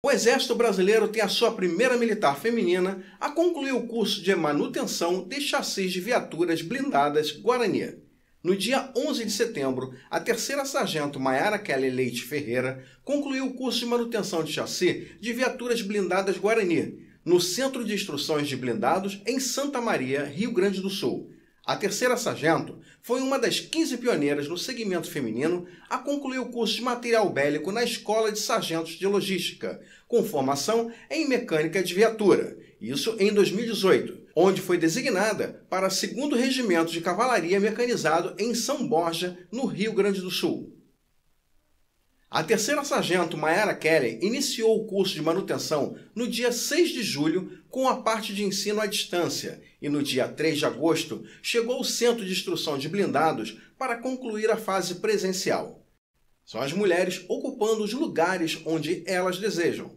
O Exército Brasileiro tem a sua primeira militar feminina a concluir o curso de manutenção de chassis de viaturas blindadas Guarani. No dia 11 de setembro, a terceira sargento Maiara Kelly Leite Ferreira concluiu o curso de manutenção de chassi de viaturas blindadas Guarani, no Centro de Instruções de Blindados, em Santa Maria, Rio Grande do Sul. A terceira sargento foi uma das 15 pioneiras no segmento feminino a concluir o curso de material bélico na Escola de Sargentos de Logística, com formação em mecânica de viatura, isso em 2018, onde foi designada para 2 Regimento de Cavalaria Mecanizado em São Borja, no Rio Grande do Sul. A terceira sargento Mayara Kelly iniciou o curso de manutenção no dia 6 de julho com a parte de ensino à distância e no dia 3 de agosto chegou ao Centro de Instrução de Blindados para concluir a fase presencial. São as mulheres ocupando os lugares onde elas desejam.